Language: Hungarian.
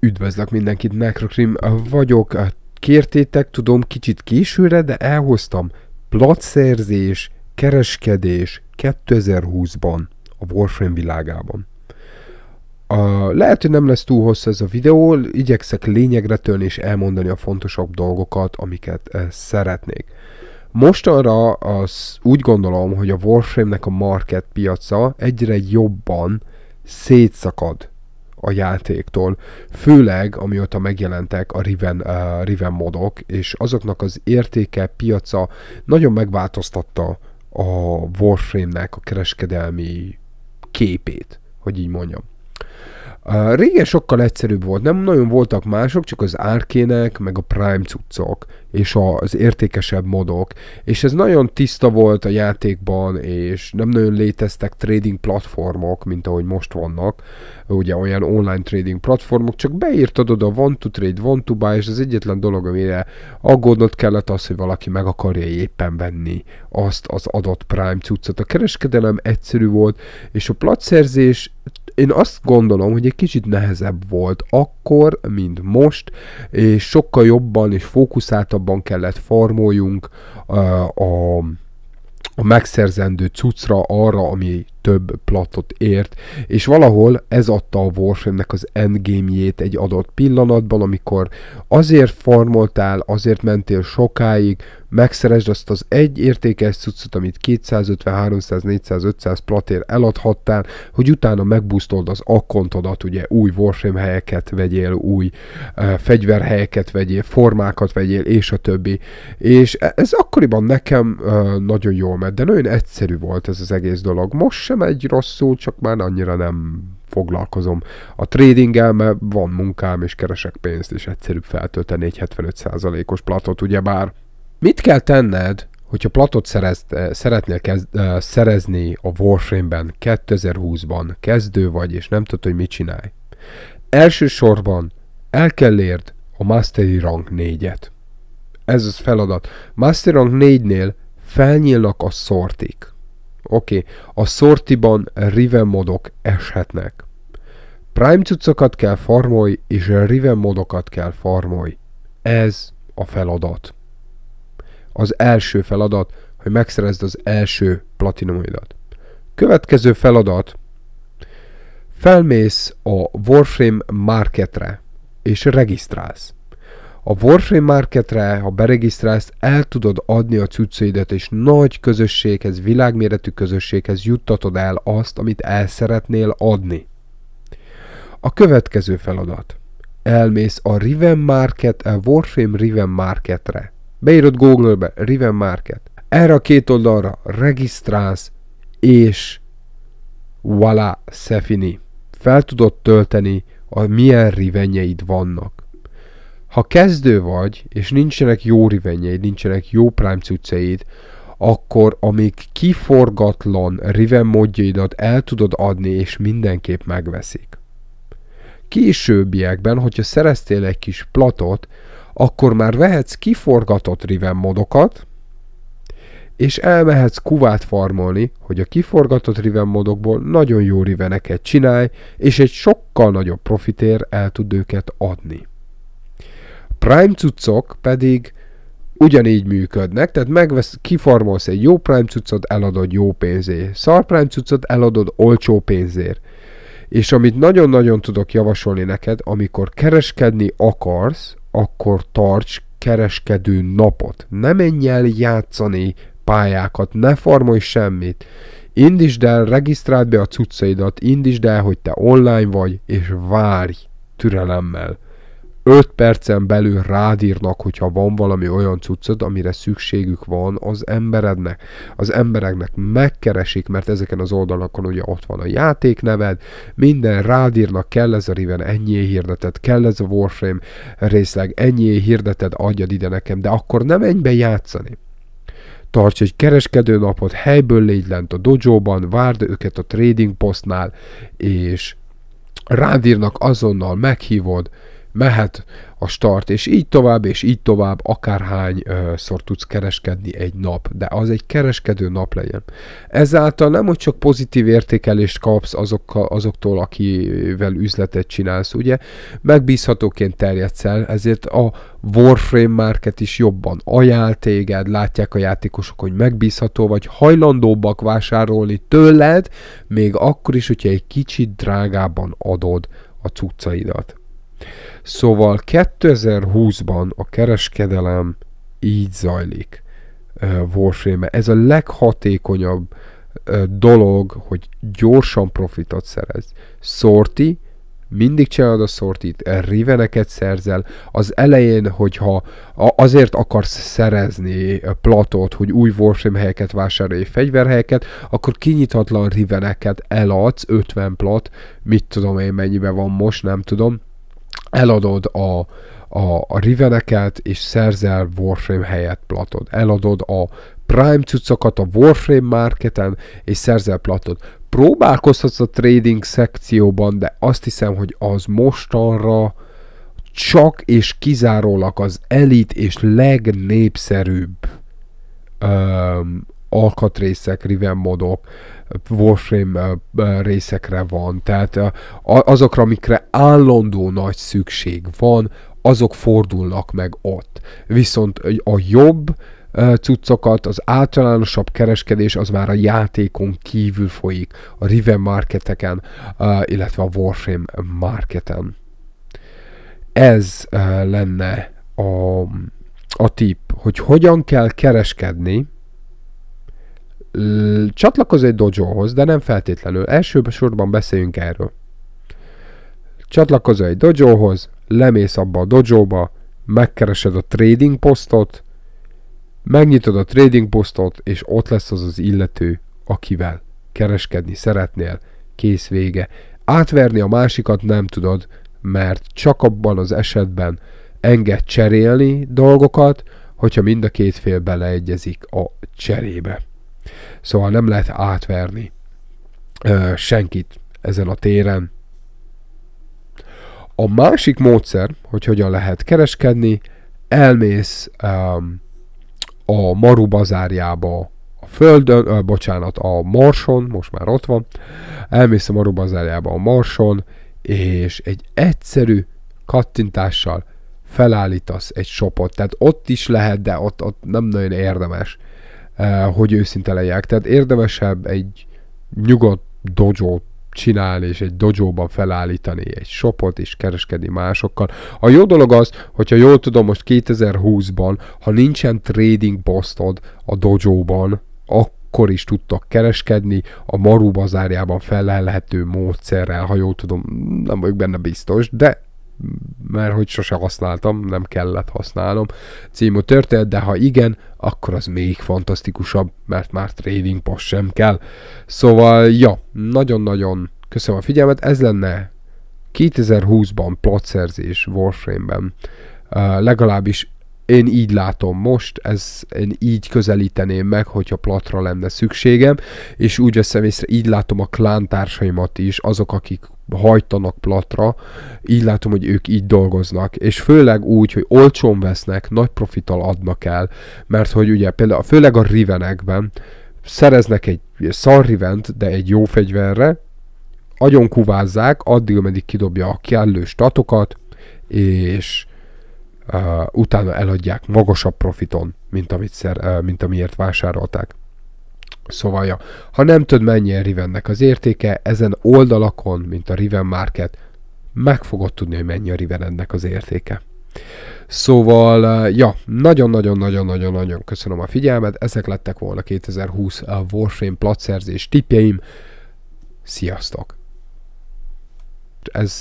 Üdvözlök mindenkit, Necrocrim vagyok. Hát, kértétek, tudom, kicsit későre, de elhoztam. Platszerzés, kereskedés 2020-ban a Warframe világában. A, lehet, hogy nem lesz túl hosszú ez a videó, igyekszek lényegre törni és elmondani a fontosabb dolgokat, amiket eh, szeretnék. Mostanra az, úgy gondolom, hogy a Warframe-nek a market piaca egyre jobban szétszakad a játéktól, főleg amióta megjelentek a Riven, uh, Riven modok, és azoknak az értéke, piaca nagyon megváltoztatta a Warframe-nek a kereskedelmi képét, hogy így mondjam. Uh, régen sokkal egyszerűbb volt, nem nagyon voltak mások, csak az árkének, meg a prime cuccok, és az értékesebb modok, és ez nagyon tiszta volt a játékban, és nem nagyon léteztek trading platformok, mint ahogy most vannak, ugye olyan online trading platformok, csak beírtad oda want to trade, want to buy, és az egyetlen dolog, amire aggódnod kellett az, hogy valaki meg akarja éppen venni azt az adott prime cuccot. A kereskedelem egyszerű volt, és a platszerzés én azt gondolom, hogy egy kicsit nehezebb volt akkor, mint most, és sokkal jobban és fókuszáltabban kellett formoljunk a, a megszerzendő cuccra, arra, ami több platot ért, és valahol ez adta a Warframe-nek az endgame-jét egy adott pillanatban, amikor azért farmoltál, azért mentél sokáig, megszeresd azt az egy értékes cuccot, amit 250, 300, 400, 500 platér eladhattál, hogy utána megbusztold az akkontodat, ugye új Warframe helyeket vegyél, új uh, fegyverhelyeket vegyél, formákat vegyél, és a többi. És e, ez akkoriban nekem uh, nagyon jól ment, de nagyon egyszerű volt ez az egész dolog. Most sem sem egy rosszul, csak már annyira nem foglalkozom. A tradinggel, mert van munkám, és keresek pénzt, és egyszerűbb feltölteni egy 75%-os platot, ugyebár. Mit kell tenned, hogyha platot szerez, szeretnél kez szerezni a Warframe-ben 2020-ban, kezdő vagy, és nem tudod, hogy mit csinálj? Elsősorban el kell érd a Mastery Rank 4-et. Ez az feladat. Mastery Rank 4-nél felnyílnak a szortik. Oké, okay. a sortiban Riven modok eshetnek. Prime cuccokat kell farmolj, és Riven modokat kell farmolj. Ez a feladat. Az első feladat, hogy megszerezd az első platinumidat. Következő feladat, felmész a Warframe Marketre, és regisztrálsz. A Warframe Marketre, ha beregisztrálsz, el tudod adni a cuccaidat, és nagy közösséghez, világméretű közösséghez juttatod el azt, amit el szeretnél adni. A következő feladat. Elmész a Riven Market, a Warframe Riven Marketre. Beírod Google-be, Riven Market. Erre a két oldalra regisztrálsz, és voilà, Szefini. Fel tudod tölteni, a milyen rivenjeid vannak. Ha kezdő vagy, és nincsenek jó rivenjeid, nincsenek jó prime cuccaid, akkor amíg kiforgatlan riven modjaidat el tudod adni, és mindenképp megveszik. Későbbiekben, hogyha szereztél egy kis platot, akkor már vehetsz kiforgatott riven modokat, és elmehetsz kuvát farmolni, hogy a kiforgatott riven modokból nagyon jó riveneket csinálj, és egy sokkal nagyobb profitér el tud őket adni prime cuccok pedig ugyanígy működnek, tehát megvesz, kifarmolsz egy jó prime cuccot, eladod jó pénzért. Szar prime cuccot eladod olcsó pénzért. És amit nagyon-nagyon tudok javasolni neked, amikor kereskedni akarsz, akkor tarts kereskedő napot. Ne menj el játszani pályákat, ne farmolj semmit. Indítsd el, regisztráld be a cuccaidat, indítsd el, hogy te online vagy, és várj türelemmel. 5 percen belül rádírnak, hogyha van valami olyan cuccod, amire szükségük van az emberednek. Az embereknek megkeresik, mert ezeken az oldalakon ugye ott van a játékneved, minden rádírnak, kell ez a Riven, ennyi hirdetet, kell ez a Warframe részleg, ennyi hirdetet, adjad ide nekem, de akkor nem menj be játszani tarts egy kereskedő napot, helyből légy lent a dojóban, várd őket a trading postnál, és rádírnak azonnal, meghívod, mehet a start, és így tovább, és így tovább, akárhány szor tudsz kereskedni egy nap, de az egy kereskedő nap legyen. Ezáltal nem, hogy csak pozitív értékelést kapsz azokkal, azoktól, akivel üzletet csinálsz, ugye, megbízhatóként terjedsz el, ezért a Warframe Market is jobban ajánl téged, látják a játékosok, hogy megbízható vagy, hajlandóbbak vásárolni tőled, még akkor is, hogyha egy kicsit drágában adod a cuccaidat. Szóval 2020-ban a kereskedelem így zajlik Warframe. Ez a leghatékonyabb dolog, hogy gyorsan profitot szerez. Sorti, mindig csinálod a sortit, riveneket szerzel, az elején, hogyha azért akarsz szerezni platot, hogy új Warframe helyeket vásárolj, fegyverhelyeket, akkor kinyithatlan riveneket eladsz, 50 plat, mit tudom én mennyibe van most, nem tudom, eladod a, a, a riveneket, és szerzel Warframe helyett platod. Eladod a Prime cuccokat a Warframe marketen, és szerzel platod. Próbálkozhatsz a trading szekcióban, de azt hiszem, hogy az mostanra csak és kizárólag az elit és legnépszerűbb alkatrészek, riven modok, Warframe részekre van, tehát azokra, amikre állandó nagy szükség van, azok fordulnak meg ott. Viszont a jobb cuccokat, az általánosabb kereskedés az már a játékon kívül folyik, a Riven marketeken, illetve a Warframe marketen. Ez lenne a, a tip, hogy hogyan kell kereskedni, Csatlakoz egy dojohoz, de nem feltétlenül. Első sorban beszéljünk erről. Csatlakozz egy dojohoz, lemész abba a dojóba, megkeresed a trading posztot, megnyitod a trading posztot, és ott lesz az az illető, akivel kereskedni szeretnél, kész vége. Átverni a másikat nem tudod, mert csak abban az esetben enged cserélni dolgokat, hogyha mind a két fél beleegyezik a cserébe. Szóval nem lehet átverni ö, senkit ezen a téren. A másik módszer, hogy hogyan lehet kereskedni, elmész ö, a Maru bazárjába a földön, ö, bocsánat, a Marson, most már ott van, elmész a Maru bazárjába a Marson, és egy egyszerű kattintással felállítasz egy shopot. Tehát ott is lehet, de ott, ott nem nagyon érdemes Eh, hogy őszinte legyek. Tehát érdemesebb egy nyugodt dojo csinálni, és egy dojóban felállítani egy shopot, és kereskedni másokkal. A jó dolog az, hogyha jól tudom, most 2020-ban, ha nincsen trading bosztod a dojóban, akkor is tudtak kereskedni, a Maru bazárjában felelhető módszerrel, ha jól tudom, nem vagyok benne biztos, de mert hogy sose használtam, nem kellett használnom című történet, de ha igen, akkor az még fantasztikusabb, mert már trading pass sem kell. Szóval, ja, nagyon-nagyon köszönöm a figyelmet, ez lenne 2020-ban plotszerzés Warframe-ben. Uh, legalábbis én így látom most, ez, én így közelíteném meg, hogyha platra lenne szükségem, és úgy veszem észre, így látom a klántársaimat is, azok, akik hajtanak platra, így látom, hogy ők így dolgoznak, és főleg úgy, hogy olcsón vesznek, nagy profital adnak el, mert hogy ugye például főleg a rivenekben szereznek egy szar rivent, de egy jó fegyverre, agyon kuvázzák, addig, ameddig kidobja a kellő statokat, és uh, utána eladják magasabb profiton, mint, amit szer, uh, mint amiért vásárolták. Szóval, ja, ha nem tudod, mennyi a Rivennek az értéke, ezen oldalakon, mint a Riven Market, meg fogod tudni, hogy mennyi a Riven ennek az értéke. Szóval, eh, ja, nagyon-nagyon-nagyon-nagyon-nagyon köszönöm a figyelmet, ezek lettek volna 2020 a eh, Warframe platszerzés tippjeim. Sziasztok! Ez